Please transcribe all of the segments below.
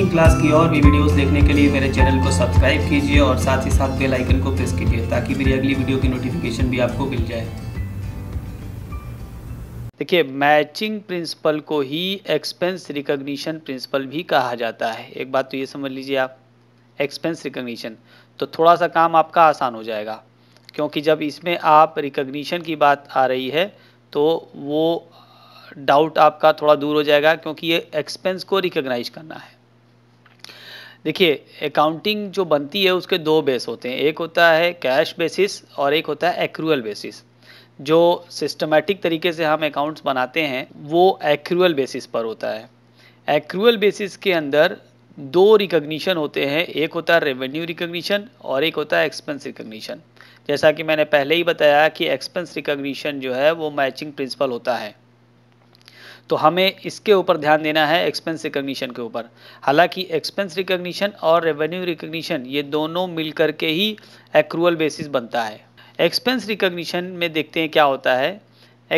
cooking class की और भी वीडियोस देखने के लिए मेरे चैनल को सब्सक्राइब कीजिए और साथ ही साथ बेल आइकन को प्रेस कीजिए ताकि मेरी अगली वीडियो की नोटिफिकेशन भी आपको मिल जाए देखिए मैचिंग प्रिंसिपल को ही एक्सपेंस रिकग्निशन प्रिंसिपल भी कहा जाता है एक बात तो ये समझ लीजिए आप एक्सपेंस रिकग्निशन तो थोड़ा सा काम आपका आसान हो जाएगा क्योंकि जब इसमें आप रिकग्निशन की बात आ रही है तो वो डाउट आपका थोड़ा दूर हो जाएगा क्योंकि ये एक्सपेंस को रिकग्नाइज करना है देखिए अकाउंटिंग जो बनती है उसके दो बेस होते हैं एक होता है कैश बेसिस और एक होता है एक्रूअल बेसिस जो सिस्टमेटिक तरीके से हम अकाउंट्स बनाते हैं वो एक्रूअल बेसिस पर होता है एक्रूअल बेसिस के अंदर दो रिकग्निशन होते हैं एक होता है रेवेन्यू रिकग्निशन और एक होता है एक्सपेंस रिकग्निशन जैसा कि मैंने पहले ही बताया कि एक्सपेंस रिकग्निशन जो है वो मैचिंग प्रिंसिपल होता है तो हमें इसके ऊपर ध्यान देना है एक्सपेंस रिकग्निशन के ऊपर हालांकि एक्सपेंस रिकग्निशन और रेवेन्यू रिकग्निशन ये दोनों मिल के ही एक्रूअल बेसिस बनता है एक्सपेंस रिकग्निशन में देखते हैं क्या होता है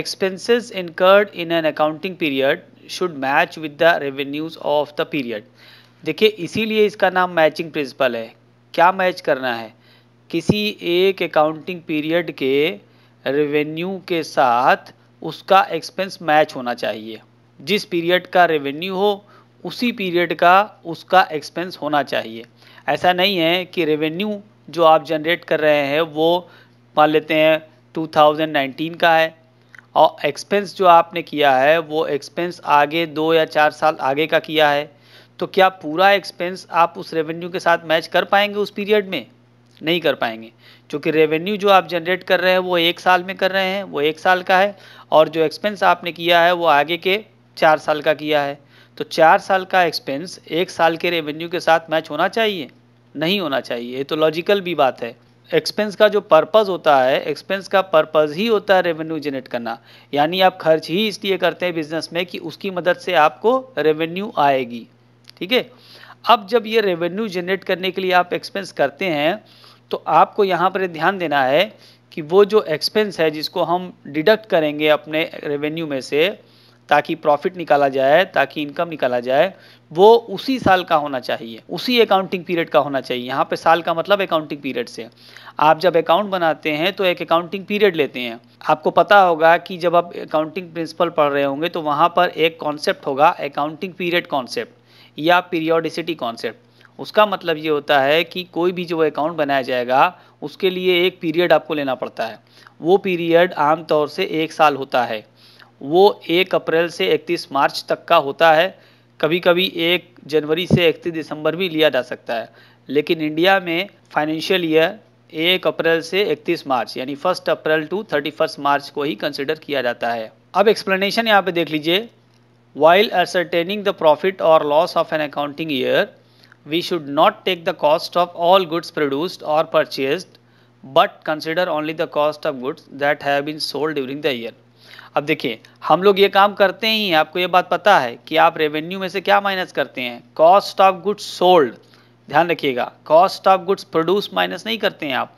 expenses incurred in an accounting period should match with the revenues of the period देखिए इसीलिए इसका नाम मैचिंग प्रिंसिपल है क्या मैच करना है किसी एक अकाउंटिंग पीरियड के रेवेन्यू के साथ उसका एक्सपेंस मैच होना चाहिए जिस पीरियड का रेवेन्यू हो उसी पीरियड का उसका एक्सपेंस होना चाहिए ऐसा नहीं है कि रेवेन्यू जो आप जनरेट कर रहे हैं वो मान लेते हैं 2019 का है और एक्सपेंस जो आपने किया है वो एक्सपेंस आगे दो या चार साल आगे का किया है तो क्या पूरा एक्सपेंस आप उस रेवेन्यू के साथ मैच कर पाएंगे उस पीरियड में नहीं कर पाएंगे क्योंकि रेवेन्यू जो आप जनरेट कर रहे हैं वो एक साल में कर रहे हैं वो एक साल का है और जो एक्सपेंस आपने किया है वो आगे के चार साल का किया है तो चार साल का एक्सपेंस एक साल के रेवेन्यू के साथ मैच होना चाहिए नहीं होना चाहिए ये तो लॉजिकल भी बात है एक्सपेंस का जो पर्पज़ होता है एक्सपेंस का पर्पज़ ही होता है रेवेन्यू जनरेट करना यानी आप खर्च ही इसलिए करते हैं बिजनेस में कि उसकी मदद से आपको रेवेन्यू आएगी ठीक है अब जब ये रेवेन्यू जनरेट करने के लिए आप एक्सपेंस करते हैं तो आपको यहाँ पर ध्यान देना है कि वो जो एक्सपेंस है जिसको हम डिडक्ट करेंगे अपने रेवेन्यू में से ताकि प्रॉफिट निकाला जाए ताकि इनकम निकाला जाए वो उसी साल का होना चाहिए उसी अकाउंटिंग पीरियड का होना चाहिए यहाँ पे साल का मतलब अकाउंटिंग पीरियड से आप जब अकाउंट बनाते हैं तो एक अकाउंटिंग पीरियड लेते हैं आपको पता होगा कि जब आप अकाउंटिंग प्रिंसिपल पढ़ रहे होंगे तो वहाँ पर एक कॉन्सेप्ट होगा अकाउंटिंग पीरियड कॉन्सेप्ट या पीरियोडिसिटी कॉन्सेप्ट उसका मतलब ये होता है कि कोई भी जो अकाउंट बनाया जाएगा उसके लिए एक पीरियड आपको लेना पड़ता है वो पीरियड आमतौर से एक साल होता है वो एक अप्रैल से इकतीस मार्च तक का होता है कभी कभी एक जनवरी से इकतीस दिसंबर भी लिया जा सकता है लेकिन इंडिया में फाइनेंशियल ईयर एक अप्रैल से इकतीस मार्च यानी first April to thirty first March को ही कंसिडर किया जाता है अब एक्सप्लेनेशन यहाँ पे देख लीजिए वाइल असरटेनिंग द प्रॉफिट और loss of an accounting year we should not take the cost of all goods produced or purchased but consider only the cost of goods that have been sold during the year अब देखिए हम लोग ये काम करते ही हैं आपको ये बात पता है कि आप रेवेन्यू में से क्या माइनस करते हैं कॉस्ट ऑफ गुड्स सोल्ड ध्यान रखिएगा cost of goods produce minus नहीं करते हैं आप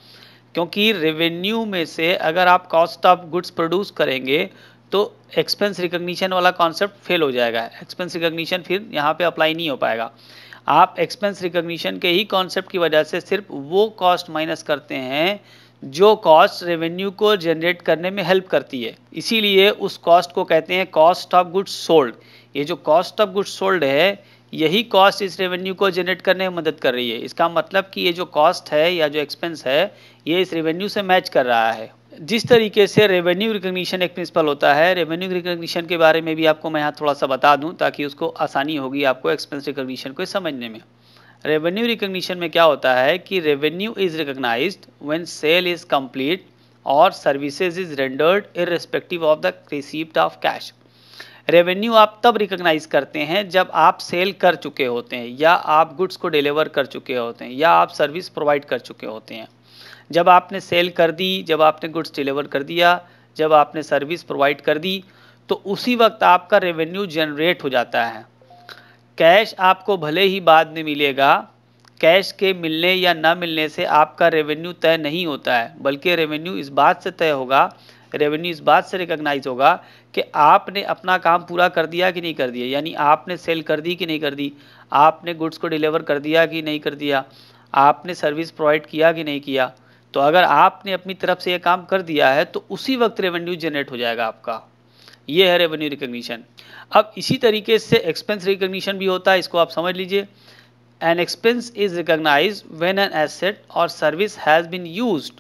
क्योंकि रेवेन्यू में से अगर आप कॉस्ट ऑफ गुड्स प्रोड्यूस करेंगे तो एक्सपेंस रिकग्निशन वाला कॉन्सेप्ट फेल हो जाएगा एक्सपेंस रिकग्निशन फिर यहाँ पे अप्लाई नहीं हो पाएगा आप एक्सपेंस रिकग्निशन के ही कॉन्सेप्ट की वजह से सिर्फ वो कॉस्ट माइनस करते हैं जो कॉस्ट रेवेन्यू को जनरेट करने में हेल्प करती है इसीलिए उस कॉस्ट को कहते हैं कॉस्ट ऑफ गुड्स सोल्ड ये जो कॉस्ट ऑफ गुड्स सोल्ड है यही कॉस्ट इस रेवेन्यू को जनरेट करने में मदद कर रही है इसका मतलब कि ये जो कॉस्ट है या जो एक्सपेंस है ये इस रेवेन्यू से मैच कर रहा है जिस तरीके से रेवेन्यू रिकग्निशन एक प्रिंसिपल होता है रेवेन्यू रिकग्निशन के बारे में भी आपको मैं यहाँ थोड़ा सा बता दूँ ताकि उसको आसानी होगी आपको एक्सपेंस रिकग्निशन को समझने में रेवेन्यू रिकग्निशन में क्या होता है कि revenue is recognize when sale is complete और services is rendered in respective of the receipt of cash revenue आप तब रिकग्नाइज करते हैं जब आप सेल कर चुके होते हैं या आप गुड्स को डिलीवर कर चुके होते हैं या आप सर्विस प्रोवाइड कर चुके होते हैं जब आपने सेल कर दी जब आपने गुड्स डिलीवर कर दिया जब आपने सर्विस प्रोवाइड कर दी तो उसी वक्त आपका रेवेन्यू जनरेट हो जाता है कैश आपको भले ही बाद में मिलेगा कैश के मिलने या ना मिलने से आपका रेवेन्यू तय नहीं होता है बल्कि रेवेन्यू इस बात से तय होगा रेवेन्यू इस बात से रिकग्नाइज होगा कि आपने अपना काम पूरा कर दिया कि नहीं कर दिया यानी आपने सेल कर दी कि नहीं कर दी आपने गुड्स को डिलीवर कर दिया कि नहीं कर दिया आपने सर्विस प्रोवाइड किया कि नहीं किया तो अगर आपने अपनी तरफ से ये काम कर दिया है तो उसी वक्त रेवेन्यू जनरेट हो जाएगा आपका ये है रेवेन्यू रिकग्निशन अब इसी तरीके से एक्सपेंस रिकग्निशन भी होता है इसको आप समझ लीजिए an expense is recognize when an asset और service has been use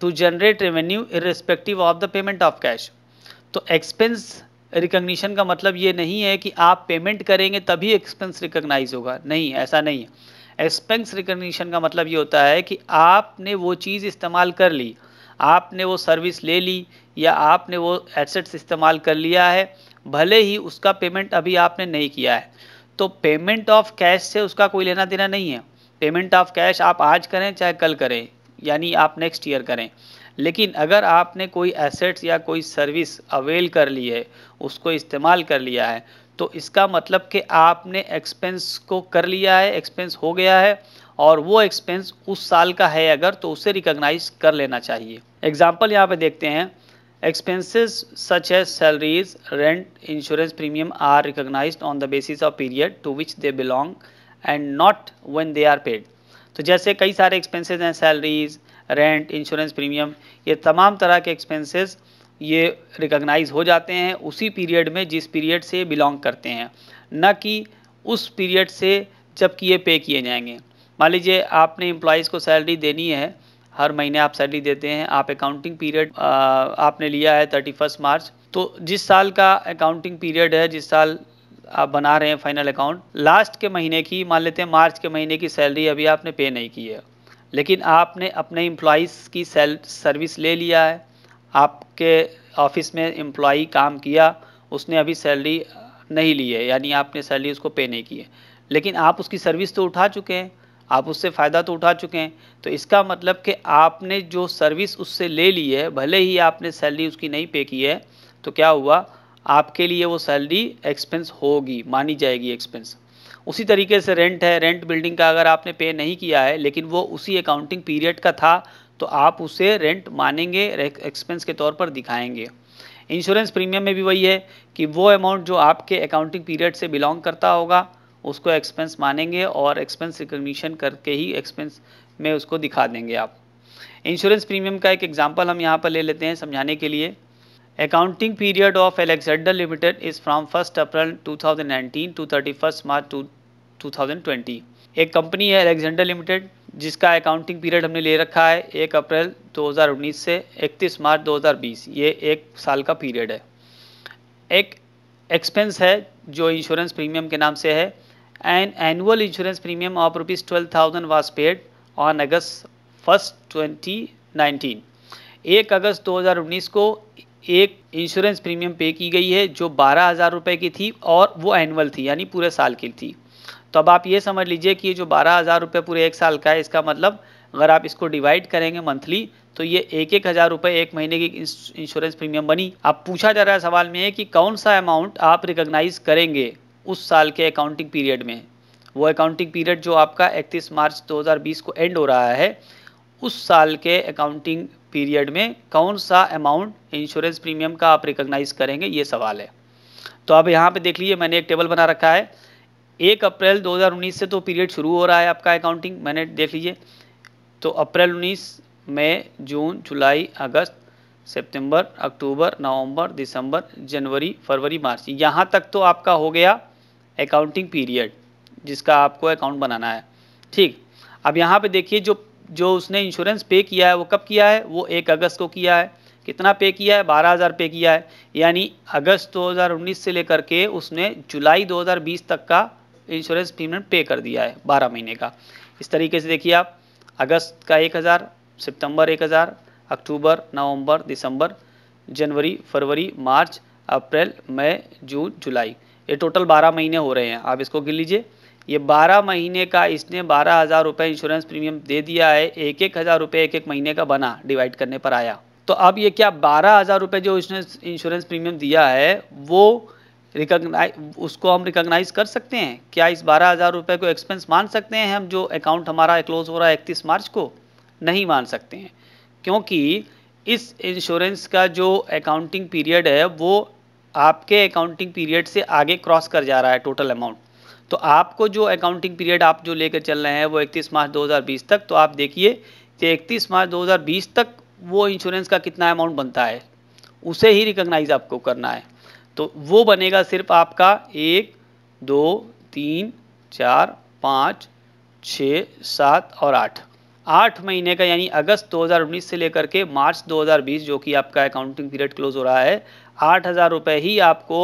to generate revenue irrespective of the payment of cash तो एक्सपेंस रिकग्निशन का मतलब ये नहीं है कि आप पेमेंट करेंगे तभी एक्सपेंस रिकग्नाइज होगा नहीं ऐसा नहीं है एक्सपेंस रिकग्निशन का मतलब ये होता है कि आपने वो चीज़ इस्तेमाल कर ली आपने वो सर्विस ले ली या आपने वो एसेट्स इस्तेमाल कर लिया है भले ही उसका पेमेंट अभी आपने नहीं किया है तो पेमेंट ऑफ कैश से उसका कोई लेना देना नहीं है पेमेंट ऑफ कैश आप आज करें चाहे कल करें यानी आप नेक्स्ट ईयर करें लेकिन अगर आपने कोई एसेट्स या कोई सर्विस अवेल कर ली है उसको इस्तेमाल कर लिया है तो इसका मतलब कि आपने एक्सपेंस को कर लिया है एक्सपेंस हो गया है और वो एक्सपेंस उस साल का है अगर तो उसे रिकॉग्नाइज कर लेना चाहिए एग्जाम्पल यहाँ पे देखते हैं एक्सपेंसिस सच है salaries rent insurance premium are recognize on the basis of period to which they belong and not when they are paid तो जैसे कई सारे एक्सपेंसेस हैं सैलरीज रेंट इंश्योरेंस प्रीमियम ये तमाम तरह के एक्सपेंसिस ये रिकग्नाइज़ हो जाते हैं उसी पीरियड में जिस पीरियड से बिलोंग करते हैं न कि उस पीरियड से जबकि ये पे किए जाएंगे मान लीजिए आपने एम्प्लॉज़ को सैलरी देनी है हर महीने आप सैलरी देते हैं आप अकाउंटिंग पीरियड आपने लिया है थर्टी फर्स्ट मार्च तो जिस साल का अकाउंटिंग पीरियड है जिस साल आप बना रहे हैं फाइनल अकाउंट लास्ट के महीने की मान लेते हैं मार्च के महीने की सैलरी अभी आपने पे नहीं की है लेकिन आपने अपने एम्प्लॉज़ की सेल सर्विस ले लिया है आपके ऑफिस में एम्प्लॉई काम किया उसने अभी सैलरी नहीं ली है यानी आपने सैलरी उसको पे नहीं की है लेकिन आप उसकी सर्विस तो उठा चुके हैं आप उससे फ़ायदा तो उठा चुके हैं तो इसका मतलब कि आपने जो सर्विस उससे ले ली है भले ही आपने सैलरी उसकी नहीं पे की है तो क्या हुआ आपके लिए वो सैलरी एक्सपेंस होगी मानी जाएगी एक्सपेंस उसी तरीके से रेंट है रेंट बिल्डिंग का अगर आपने पे नहीं किया है लेकिन वो उसी अकाउंटिंग पीरियड का था तो आप उसे रेंट मानेंगे एक्सपेंस के तौर पर दिखाएंगे इंश्योरेंस प्रीमियम में भी वही है कि वो अमाउंट जो आपके अकाउंटिंग पीरियड से बिलोंग करता होगा उसको एक्सपेंस मानेंगे और एक्सपेंस रिकग्निशन करके ही एक्सपेंस में उसको दिखा देंगे आप इंश्योरेंस प्रीमियम का एक एग्जाम्पल हम यहाँ पर ले लेते हैं समझाने के लिए from first April two thousand nineteen to thirty first 2019 to two thousand twenty एक कंपनी है एलेक्जेंडर लिमिटेड जिसका अकाउंटिंग पीरियड हमने ले रखा है एक अप्रैल 2019 से 31 मार्च 2020 ये एक साल का पीरियड है एक एक्सपेंस है जो इंश्योरेंस प्रीमियम के नाम से है and annual insurance premium of rupees twelve thousand was paid on August first twenty nineteen एक अगस्त 2019 को एक इंश्योरेंस प्रीमियम पे की गई है जो बारह हज़ार रुपये की थी और वो एनुअल थी यानी पूरे साल की थी तो अब आप ये समझ लीजिए कि ये जो बारह हज़ार रुपये पूरे एक साल का है इसका मतलब अगर आप इसको डिवाइड करेंगे मंथली तो ये एक एक हज़ार रुपये एक महीने की इंश्योरेंस प्रीमियम बनी अब पूछा जा रहा है सवाल में है कि कौन सा अमाउंट आप रिकोगनाइज़ करेंगे उस साल के अकाउंटिंग पीरियड में वो अकाउंटिंग पीरियड जो आपका 31 मार्च 2020 को एंड हो रहा है उस साल के अकाउंटिंग पीरियड में कौन सा अमाउंट इंश्योरेंस प्रीमियम का आप रिकोगनाइज़ करेंगे ये सवाल है तो अब यहाँ पे देख लीजिए मैंने एक टेबल बना रखा है एक अप्रैल 2019 से तो पीरियड शुरू हो रहा है आपका अकाउंटिंग मैंने देख लीजिए तो अप्रैल 19 मई जून जुलाई अगस्त सितंबर अक्टूबर नवंबर दिसंबर जनवरी फरवरी मार्च यहाँ तक तो आपका हो गया अकाउंटिंग पीरियड जिसका आपको अकाउंट बनाना है ठीक अब यहाँ पे देखिए जो जो उसने इंश्योरेंस पे किया है वो कब किया है वो एक अगस्त को किया है कितना पे किया है बारह हज़ार पे किया है यानी अगस्त 2019 से लेकर के उसने जुलाई 2020 तक का इंश्योरेंस प्रीमियम पे कर दिया है बारह महीने का इस तरीके से देखिए आप अगस्त का एक हज़ार सितम्बर एक हज़ार अक्टूबर नवंबर दिसंबर जनवरी फरवरी मार्च अप्रैल मई जून जुलाई ये टोटल बारह महीने हो रहे हैं आप इसको गिन लीजिए ये बारह महीने का इसने बारह हज़ार रुपये इंश्योरेंस प्रीमियम दे दिया है एक एक हज़ार रुपये एक एक महीने का बना डिवाइड करने पर आया तो अब ये क्या बारह हज़ार रुपये जो इसने इंश्योरेंस प्रीमियम दिया है वो रिकॉग्नाइज उसको हम रिकॉग्नाइज कर सकते हैं क्या इस बारह हज़ार रुपये को एक्सपेंस मान सकते हैं हम जो अकाउंट हमारा क्लोज हो रहा है इकतीस मार्च को नहीं मान सकते हैं क्योंकि इस इंश्योरेंस का जो अकाउंटिंग पीरियड है वो आपके अकाउंटिंग पीरियड से आगे क्रॉस कर जा रहा है टोटल अमाउंट तो आपको जो अकाउंटिंग पीरियड आप जो लेकर चल रहे हैं वो 31 मार्च 2020 तक तो आप देखिए कि 31 मार्च 2020 तक वो इंश्योरेंस का कितना अमाउंट बनता है उसे ही रिकॉग्नाइज आपको करना है तो वो बनेगा सिर्फ आपका एक दो तीन चार पाँच छः सात और आठ आठ महीने का यानी अगस्त 2019 से लेकर के मार्च 2020 जो कि आपका अकाउंटिंग पीरियड क्लोज हो रहा है आठ हज़ार रुपये ही आपको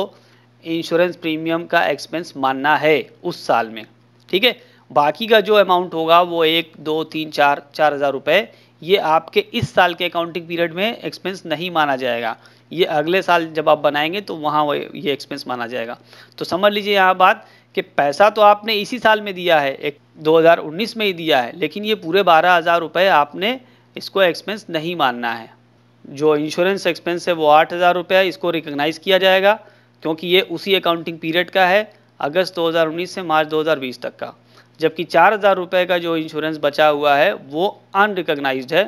इंश्योरेंस प्रीमियम का एक्सपेंस मानना है उस साल में ठीक है बाकी का जो अमाउंट होगा वो एक दो तीन चार चार हज़ार रुपये ये आपके इस साल के अकाउंटिंग पीरियड में एक्सपेंस नहीं माना जाएगा ये अगले साल जब आप बनाएंगे तो वहाँ ये एक्सपेंस माना जाएगा तो समझ लीजिए यहाँ बात कि पैसा तो आपने इसी साल में दिया है एक 2019 में ही दिया है लेकिन ये पूरे बारह हज़ार रुपये आपने इसको एक्सपेंस नहीं मानना है जो इंश्योरेंस एक्सपेंस है वो आठ हज़ार रुपये इसको रिकग्नाइज़ किया जाएगा क्योंकि ये उसी अकाउंटिंग पीरियड का है अगस्त 2019 से मार्च 2020 तक का जबकि चार हज़ार रुपये का जो इंश्योरेंस बचा हुआ है वो अनरिकग्नाइज है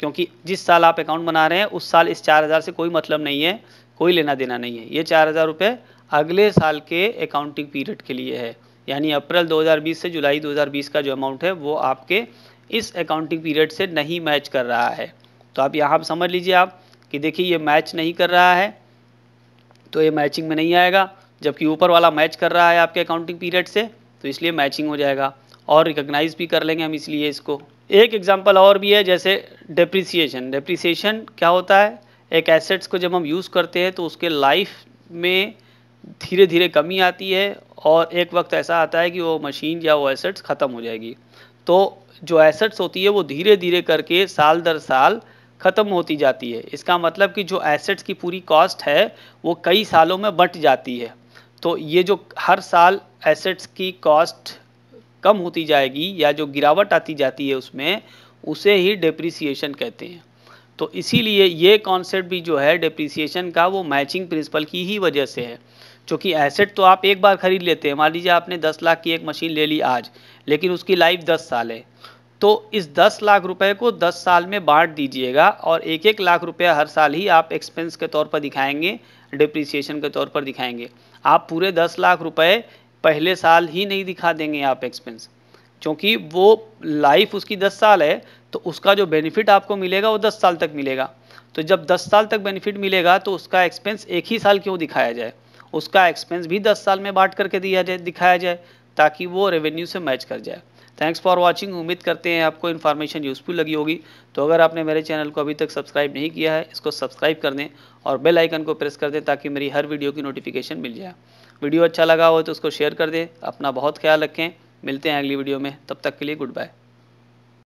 क्योंकि जिस साल आप अकाउंट बना रहे हैं उस साल इस चार हज़ार से कोई मतलब नहीं है कोई लेना देना नहीं है ये चार हज़ार रुपये अगले साल के अकाउंटिंग पीरियड के लिए है यानी अप्रैल 2020 से जुलाई 2020 का जो अमाउंट है वो आपके इस अकाउंटिंग पीरियड से नहीं मैच कर रहा है तो आप यहाँ पर समझ लीजिए आप कि देखिए ये मैच नहीं कर रहा है तो ये मैचिंग में नहीं आएगा जबकि ऊपर वाला मैच कर रहा है आपके अकाउंटिंग पीरियड से तो इसलिए मैचिंग हो जाएगा और रिकग्नाइज भी कर लेंगे हम इसलिए इसको एक एग्जाम्पल और भी है जैसे डिप्रिसिएशन डिप्रिसिएशन क्या होता है एक एसेट्स को जब हम यूज़ करते हैं तो उसके लाइफ में धीरे धीरे कमी आती है और एक वक्त ऐसा आता है कि वो मशीन या वो एसेट्स ख़त्म हो जाएगी तो जो एसेट्स होती है वो धीरे धीरे करके साल दर साल ख़त्म होती जाती है इसका मतलब कि जो एसेट्स की पूरी कॉस्ट है वो कई सालों में बट जाती है तो ये जो हर साल एसेट्स की कॉस्ट कम होती जाएगी या जो गिरावट आती जाती है उसमें उसे ही डिप्रिसिएशन कहते हैं तो इसीलिए ये कॉन्सेप्ट भी जो है डिप्रिसिएशन का वो मैचिंग प्रिंसिपल की ही वजह से है क्योंकि एसेट तो आप एक बार ख़रीद लेते हैं मान लीजिए आपने 10 लाख की एक मशीन ले ली आज लेकिन उसकी लाइफ 10 साल है तो इस दस लाख रुपए को दस साल में बांट दीजिएगा और एक एक लाख रुपया हर साल ही आप एक्सपेंस के तौर पर दिखाएंगे डिप्रिसिएशन के तौर पर दिखाएंगे आप पूरे दस लाख रुपए पहले साल ही नहीं दिखा देंगे आप एक्सपेंस क्योंकि वो लाइफ उसकी दस साल है तो उसका जो बेनिफिट आपको मिलेगा वो दस साल तक मिलेगा तो जब दस साल तक बेनिफिट मिलेगा तो उसका एक्सपेंस एक ही साल क्यों दिखाया जाए उसका एक्सपेंस भी दस साल में बांट करके दिया जाए दिखाया जाए ताकि वो रेवेन्यू से मैच कर जाए थैंक्स फॉर वॉचिंग उम्मीद करते हैं आपको इन्फॉर्मेशन यूज़फुल लगी होगी तो अगर आपने मेरे चैनल को अभी तक सब्सक्राइब नहीं किया है इसको सब्सक्राइब कर दें और बेल आइकन को प्रेस कर दें ताकि मेरी हर वीडियो की नोटिफिकेशन मिल जाए वीडियो अच्छा लगा हो तो उसको शेयर कर दें अपना बहुत ख्याल रखें मिलते हैं अगली वीडियो में तब तक के लिए गुड बाय